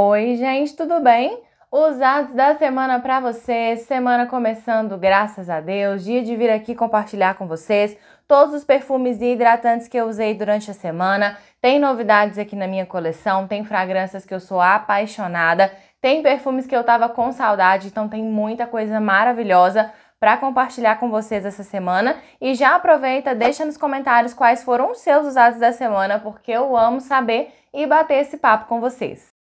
Oi, gente, tudo bem? Usados da semana para vocês, semana começando, graças a Deus, dia de vir aqui compartilhar com vocês todos os perfumes e hidratantes que eu usei durante a semana. Tem novidades aqui na minha coleção, tem fragrâncias que eu sou apaixonada, tem perfumes que eu tava com saudade, então tem muita coisa maravilhosa para compartilhar com vocês essa semana. E já aproveita, deixa nos comentários quais foram os seus usados da semana, porque eu amo saber e bater esse papo com vocês.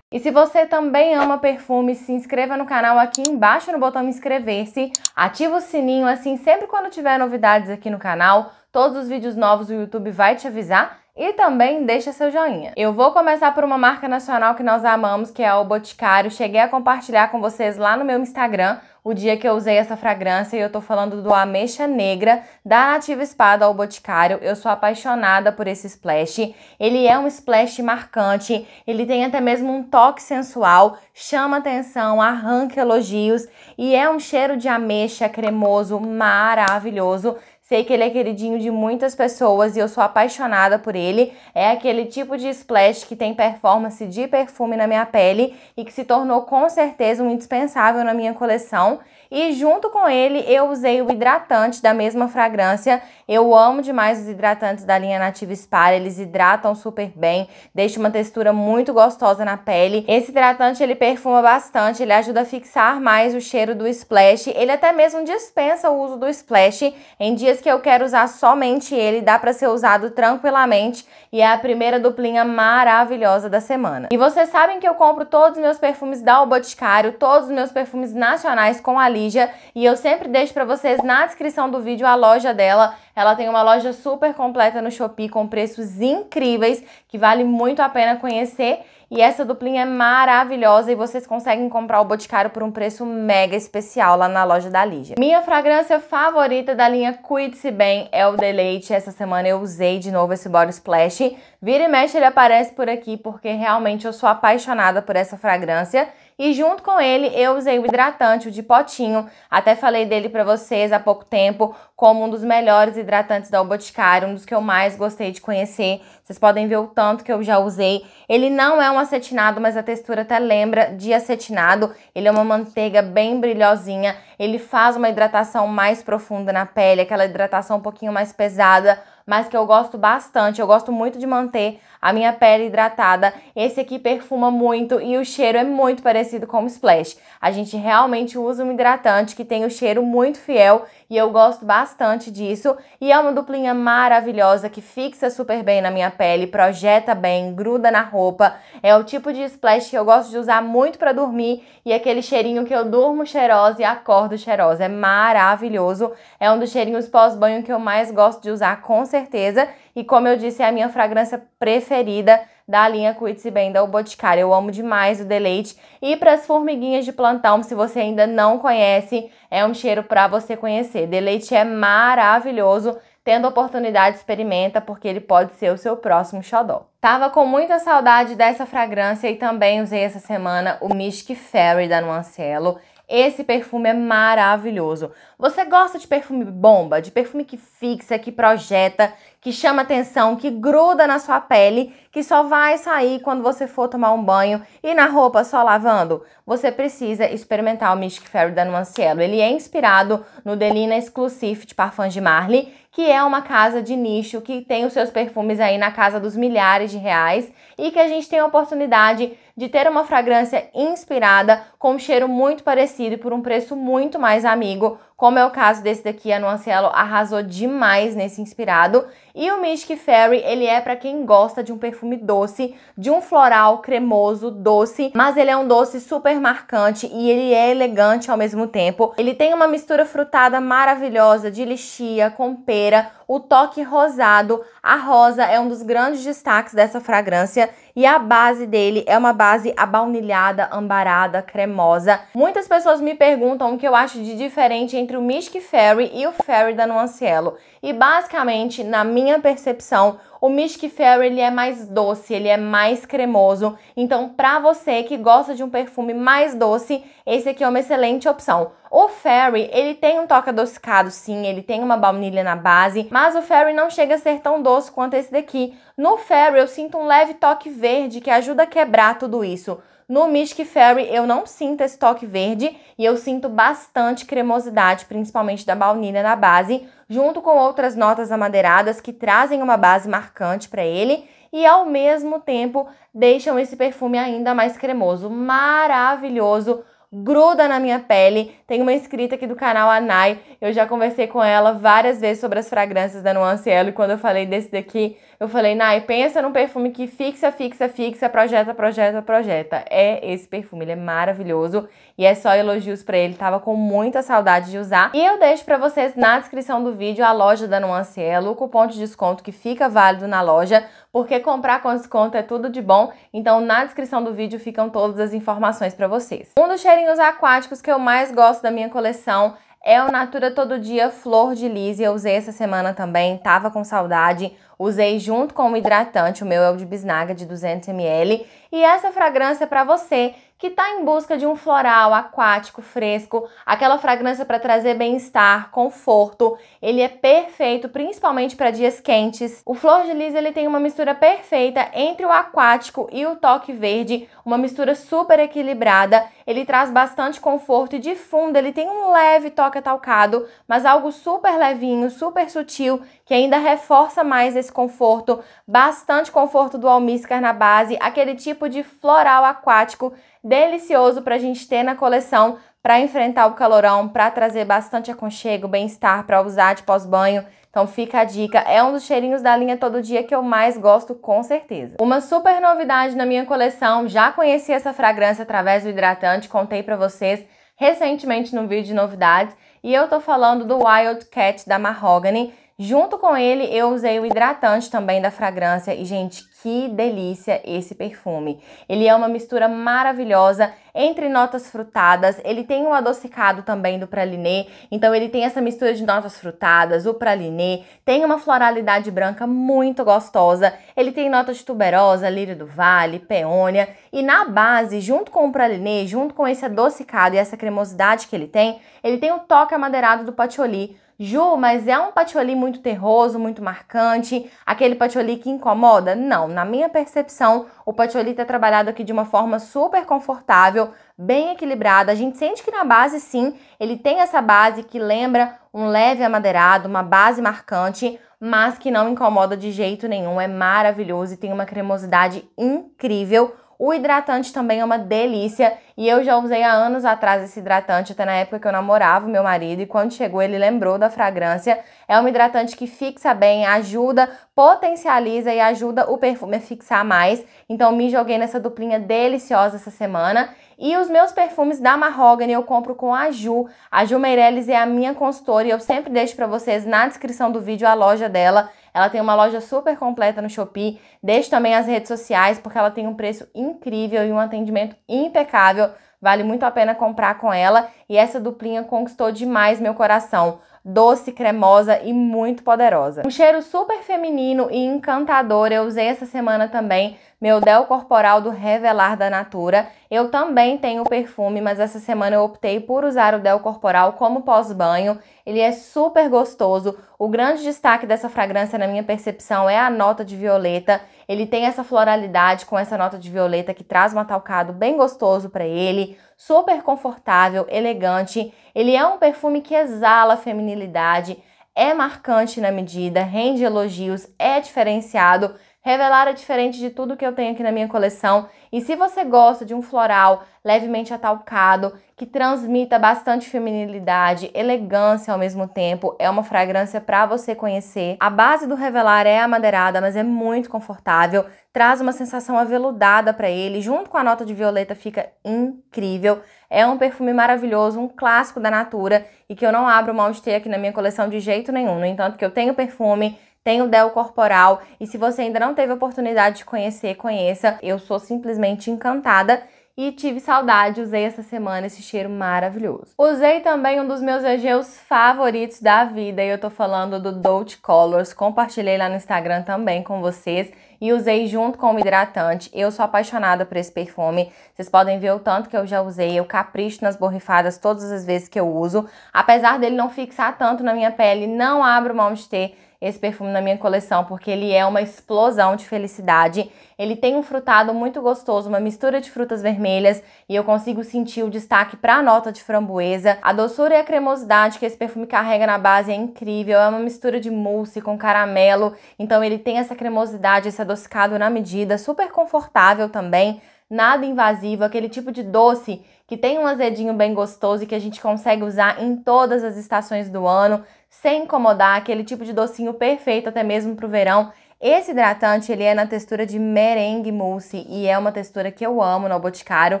E se você também ama perfume, se inscreva no canal aqui embaixo no botão inscrever-se, ativa o sininho assim sempre quando tiver novidades aqui no canal, todos os vídeos novos o YouTube vai te avisar e também deixa seu joinha. Eu vou começar por uma marca nacional que nós amamos, que é o Boticário. Cheguei a compartilhar com vocês lá no meu Instagram, o dia que eu usei essa fragrância e eu tô falando do Ameixa Negra da Nativa Espada ao Boticário. Eu sou apaixonada por esse splash. Ele é um splash marcante, ele tem até mesmo um toque sensual, chama atenção, arranca elogios e é um cheiro de ameixa cremoso maravilhoso Sei que ele é queridinho de muitas pessoas e eu sou apaixonada por ele. É aquele tipo de splash que tem performance de perfume na minha pele e que se tornou com certeza um indispensável na minha coleção. E junto com ele eu usei o hidratante da mesma fragrância eu amo demais os hidratantes da linha Nativa Spa, eles hidratam super bem, deixa uma textura muito gostosa na pele. Esse hidratante ele perfuma bastante, ele ajuda a fixar mais o cheiro do splash, ele até mesmo dispensa o uso do splash. Em dias que eu quero usar somente ele, dá para ser usado tranquilamente e é a primeira duplinha maravilhosa da semana. E vocês sabem que eu compro todos os meus perfumes da O Boticário, todos os meus perfumes nacionais com a Lígia e eu sempre deixo para vocês na descrição do vídeo a loja dela. Ela tem uma loja super completa no Shopee com preços incríveis que vale muito a pena conhecer. E essa duplinha é maravilhosa e vocês conseguem comprar o Boticário por um preço mega especial lá na loja da Lígia. Minha fragrância favorita da linha Cuide-se Bem é o Deleite. Essa semana eu usei de novo esse Body Splash. Vira e mexe ele aparece por aqui porque realmente eu sou apaixonada por essa fragrância. E junto com ele eu usei o hidratante, o de potinho. Até falei dele para vocês há pouco tempo, como um dos melhores hidratantes da O Boticário, um dos que eu mais gostei de conhecer. Vocês podem ver o tanto que eu já usei. Ele não é um acetinado, mas a textura até lembra de acetinado. Ele é uma manteiga bem brilhosinha. Ele faz uma hidratação mais profunda na pele, aquela hidratação um pouquinho mais pesada, mas que eu gosto bastante. Eu gosto muito de manter a minha pele hidratada. Esse aqui perfuma muito e o cheiro é muito parecido com o Splash. A gente realmente usa um hidratante que tem o um cheiro muito fiel e eu gosto bastante disso. E é uma duplinha maravilhosa que fixa super bem na minha pele, projeta bem, gruda na roupa. É o tipo de Splash que eu gosto de usar muito para dormir e aquele cheirinho que eu durmo cheirosa e acordo cheirosa. É maravilhoso. É um dos cheirinhos pós-banho que eu mais gosto de usar, com certeza. E como eu disse, é a minha fragrância preferida preferida da linha Cuide-se Bem da Boticário. Eu amo demais o deleite. E para as formiguinhas de plantão, se você ainda não conhece, é um cheiro para você conhecer. Deleite é maravilhoso. Tendo oportunidade, experimenta, porque ele pode ser o seu próximo xodó. Tava com muita saudade dessa fragrância e também usei essa semana o Mystic Fairy da Nuancelo. Esse perfume é maravilhoso. Você gosta de perfume bomba, de perfume que fixa, que projeta, que chama atenção, que gruda na sua pele, que só vai sair quando você for tomar um banho e na roupa só lavando? Você precisa experimentar o Mystic Fairy da Nuanciello. Ele é inspirado no Delina Exclusive de Parfums de Marly, que é uma casa de nicho que tem os seus perfumes aí na casa dos milhares de reais e que a gente tem a oportunidade de ter uma fragrância inspirada com um cheiro muito parecido e por um preço muito mais amigo, como é o caso desse daqui, a Nuanciello arrasou demais nesse inspirado. E o Mystic Fairy, ele é para quem gosta de um perfume doce, de um floral cremoso, doce, mas ele é um doce super marcante e ele é elegante ao mesmo tempo. Ele tem uma mistura frutada maravilhosa de lixia com pera, o toque rosado, a rosa é um dos grandes destaques dessa fragrância e a base dele é uma base abaunilhada, ambarada, cremosa. Muitas pessoas me perguntam o que eu acho de diferente entre o Mystic Fairy e o Fairy da Nuancielo. E basicamente, na minha percepção, o Mystic Fairy ele é mais doce, ele é mais cremoso. Então, para você que gosta de um perfume mais doce, esse aqui é uma excelente opção. O Fairy, ele tem um toque adocicado, sim, ele tem uma baunilha na base, mas o Fairy não chega a ser tão doce quanto esse daqui. No Fairy, eu sinto um leve toque verde que ajuda a quebrar tudo isso. No Mystic Fairy eu não sinto esse toque verde e eu sinto bastante cremosidade, principalmente da baunilha na base, junto com outras notas amadeiradas que trazem uma base marcante para ele e ao mesmo tempo deixam esse perfume ainda mais cremoso, maravilhoso, gruda na minha pele. Tem uma inscrita aqui do canal, a Nai, eu já conversei com ela várias vezes sobre as fragrâncias da Nuance Elo e quando eu falei desse daqui, eu falei, Nai, pensa num perfume que fixa, fixa, fixa, projeta, projeta, projeta. É esse perfume, ele é maravilhoso e é só elogios pra ele, tava com muita saudade de usar. E eu deixo pra vocês na descrição do vídeo a loja da Nuance Elo, o cupom de desconto que fica válido na loja, porque comprar com desconto é tudo de bom, então na descrição do vídeo ficam todas as informações para vocês. Um dos cheirinhos aquáticos que eu mais gosto da minha coleção é o Natura Todo Dia Flor de Lise, eu usei essa semana também, tava com saudade, usei junto com o hidratante, o meu é o de bisnaga de 200ml, e essa fragrância é para você que está em busca de um floral aquático fresco, aquela fragrância para trazer bem-estar, conforto. Ele é perfeito principalmente para dias quentes. O Flor de Lis ele tem uma mistura perfeita entre o aquático e o toque verde, uma mistura super equilibrada ele traz bastante conforto e de fundo ele tem um leve toque talcado, mas algo super levinho, super sutil, que ainda reforça mais esse conforto. Bastante conforto do almíscar na base, aquele tipo de floral aquático delicioso para a gente ter na coleção para enfrentar o calorão, para trazer bastante aconchego, bem-estar, para usar de pós-banho. Então fica a dica, é um dos cheirinhos da linha Todo Dia que eu mais gosto com certeza. Uma super novidade na minha coleção, já conheci essa fragrância através do hidratante, contei para vocês recentemente no vídeo de novidades, e eu tô falando do Wild Cat da Mahogany. Junto com ele eu usei o hidratante também da fragrância e gente, que delícia esse perfume. Ele é uma mistura maravilhosa entre notas frutadas, ele tem um adocicado também do praliné, então ele tem essa mistura de notas frutadas, o praliné, tem uma floralidade branca muito gostosa, ele tem notas de tuberosa, lírio do vale, peônia, e na base, junto com o praliné, junto com esse adocicado e essa cremosidade que ele tem, ele tem o um toque amadeirado do patchouli, Ju, mas é um patchouli muito terroso, muito marcante, aquele patchouli que incomoda? Não, na minha percepção, o patchouli é trabalhado aqui de uma forma super confortável, bem equilibrada. A gente sente que na base, sim, ele tem essa base que lembra um leve amadeirado, uma base marcante, mas que não incomoda de jeito nenhum. É maravilhoso e tem uma cremosidade incrível. O hidratante também é uma delícia e eu já usei há anos atrás esse hidratante, até na época que eu namorava o meu marido, e quando chegou ele lembrou da fragrância. É um hidratante que fixa bem, ajuda, potencializa e ajuda o perfume a fixar mais. Então me joguei nessa duplinha deliciosa essa semana. E os meus perfumes da Mahogany eu compro com a Ju. A Ju Meirelles é a minha consultora e eu sempre deixo para vocês na descrição do vídeo a loja dela. Ela tem uma loja super completa no Shopee. Deixe também as redes sociais, porque ela tem um preço incrível e um atendimento impecável. Vale muito a pena comprar com ela. E essa duplinha conquistou demais meu coração doce, cremosa e muito poderosa. Um cheiro super feminino e encantador eu usei essa semana também meu Del Corporal do Revelar da Natura. Eu também tenho perfume, mas essa semana eu optei por usar o Del Corporal como pós-banho. Ele é super gostoso. O grande destaque dessa fragrância, na minha percepção, é a nota de violeta. Ele tem essa floralidade com essa nota de violeta que traz um atalcado bem gostoso para ele, super confortável, elegante. Ele é um perfume que exala feminilidade, é marcante na medida, rende elogios, é diferenciado. Revelar é diferente de tudo que eu tenho aqui na minha coleção. E se você gosta de um floral levemente atalcado, que transmita bastante feminilidade, elegância ao mesmo tempo, é uma fragrância para você conhecer. A base do Revelar é amadeirada, mas é muito confortável, traz uma sensação aveludada para ele, junto com a nota de violeta fica incrível. É um perfume maravilhoso, um clássico da Natura e que eu não abro mão de ter aqui na minha coleção de jeito nenhum. No entanto, que eu tenho perfume tem o Del Corporal. E se você ainda não teve a oportunidade de conhecer, conheça. Eu sou simplesmente encantada e tive saudade, usei essa semana esse cheiro maravilhoso. Usei também um dos meus EGs favoritos da vida e eu tô falando do Dolce Colors, compartilhei lá no Instagram também com vocês e usei junto com o hidratante. Eu sou apaixonada por esse perfume. Vocês podem ver o tanto que eu já usei. Eu capricho nas borrifadas todas as vezes que eu uso. Apesar dele não fixar tanto na minha pele, não abro mão de ter esse perfume na minha coleção, porque ele é uma explosão de felicidade. Ele tem um frutado muito gostoso, uma mistura de frutas vermelhas, e eu consigo sentir o destaque para a nota de framboesa. A doçura e a cremosidade que esse perfume carrega na base é incrível, é uma mistura de mousse com caramelo, então ele tem essa cremosidade, esse adocicado na medida, super confortável também nada invasivo, aquele tipo de doce que tem um azedinho bem gostoso e que a gente consegue usar em todas as estações do ano, sem incomodar, aquele tipo de docinho perfeito até mesmo para o verão. Esse hidratante, ele é na textura de merengue mousse e é uma textura que eu amo no Boticário.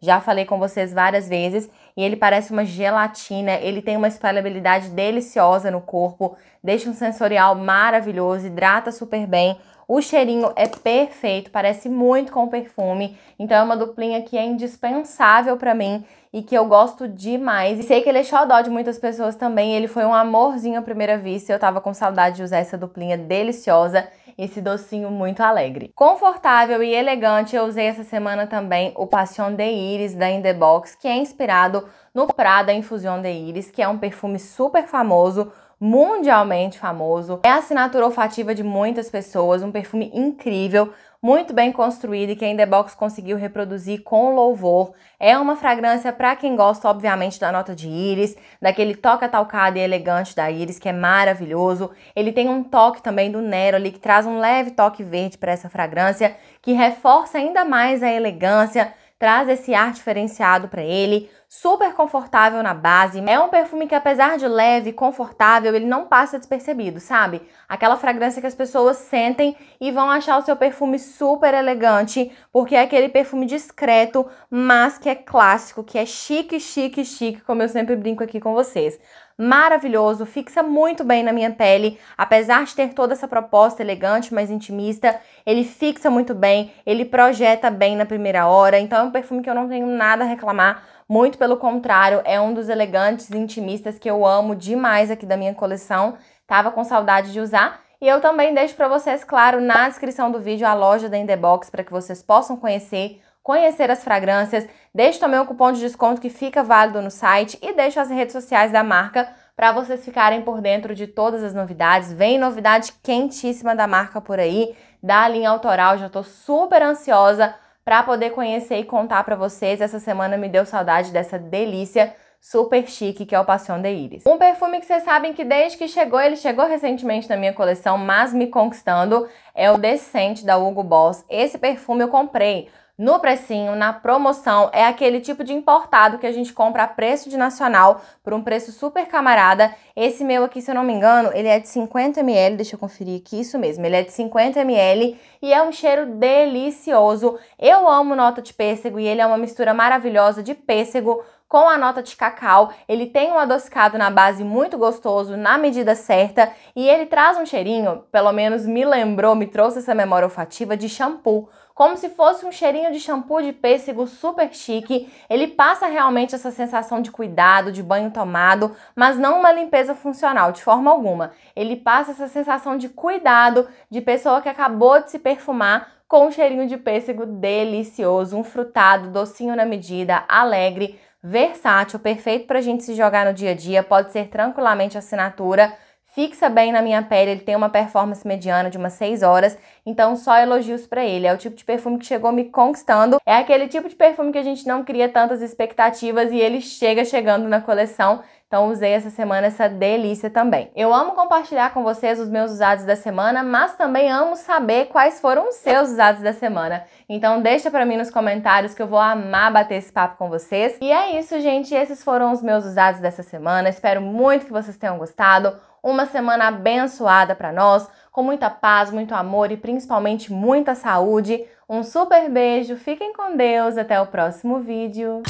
Já falei com vocês várias vezes e ele parece uma gelatina, ele tem uma espalhabilidade deliciosa no corpo, deixa um sensorial maravilhoso, hidrata super bem. O cheirinho é perfeito, parece muito com o perfume. Então é uma duplinha que é indispensável para mim e que eu gosto demais. E sei que ele é xodó de muitas pessoas também. Ele foi um amorzinho à primeira vista. Eu tava com saudade de usar essa duplinha deliciosa, esse docinho muito alegre. Confortável e elegante, eu usei essa semana também o Passion de Iris da In The Box, que é inspirado no Prada Infusion de Iris, que é um perfume super famoso mundialmente famoso, é a assinatura olfativa de muitas pessoas, um perfume incrível, muito bem construído e que a Indebox conseguiu reproduzir com louvor. É uma fragrância para quem gosta, obviamente, da nota de íris, daquele toque talcado e elegante da íris, que é maravilhoso. Ele tem um toque também do Nero ali, que traz um leve toque verde para essa fragrância, que reforça ainda mais a elegância, traz esse ar diferenciado para ele super confortável na base. É um perfume que apesar de leve e confortável, ele não passa despercebido, sabe? Aquela fragrância que as pessoas sentem e vão achar o seu perfume super elegante, porque é aquele perfume discreto, mas que é clássico, que é chique, chique, chique, como eu sempre brinco aqui com vocês maravilhoso, fixa muito bem na minha pele, apesar de ter toda essa proposta elegante, mais intimista, ele fixa muito bem, ele projeta bem na primeira hora, então é um perfume que eu não tenho nada a reclamar muito pelo contrário, é um dos elegantes intimistas que eu amo demais aqui da minha coleção. Tava com saudade de usar. E eu também deixo para vocês, claro, na descrição do vídeo a loja da Indebox para que vocês possam conhecer, conhecer as fragrâncias. Deixo também o cupom de desconto que fica válido no site e deixo as redes sociais da marca para vocês ficarem por dentro de todas as novidades. Vem novidade quentíssima da marca por aí, da linha autoral, já estou super ansiosa para poder conhecer e contar para vocês. Essa semana me deu saudade dessa delícia super chique que é o Passion de Iris. Um perfume que vocês sabem que desde que chegou, ele chegou recentemente na minha coleção, mas me conquistando, é o Decente da Hugo Boss. Esse perfume eu comprei no precinho, na promoção, é aquele tipo de importado que a gente compra a preço de nacional por um preço super camarada. Esse meu aqui, se eu não me engano, ele é de 50 ml, deixa eu conferir aqui, isso mesmo, ele é de 50 ml e é um cheiro delicioso. Eu amo nota de pêssego e ele é uma mistura maravilhosa de pêssego com a nota de cacau, ele tem um adocicado na base muito gostoso, na medida certa, e ele traz um cheirinho, pelo menos me lembrou, me trouxe essa memória olfativa de shampoo como se fosse um cheirinho de shampoo de pêssego super chique. Ele passa realmente essa sensação de cuidado, de banho tomado, mas não uma limpeza funcional de forma alguma. Ele passa essa sensação de cuidado de pessoa que acabou de se perfumar com um cheirinho de pêssego delicioso, um frutado, docinho na medida, alegre, versátil, perfeito para a gente se jogar no dia a dia, pode ser tranquilamente assinatura, fixa bem na minha pele, ele tem uma performance mediana de umas 6 horas, então só elogios para ele. É o tipo de perfume que chegou me conquistando, é aquele tipo de perfume que a gente não cria tantas expectativas e ele chega chegando na coleção então usei essa semana essa delícia também. Eu amo compartilhar com vocês os meus usados da semana, mas também amo saber quais foram os seus usados da semana. Então deixa para mim nos comentários que eu vou amar bater esse papo com vocês. E é isso, gente, esses foram os meus usados dessa semana. Espero muito que vocês tenham gostado. Uma semana abençoada para nós, com muita paz, muito amor e principalmente muita saúde. Um super beijo, fiquem com Deus, até o próximo vídeo.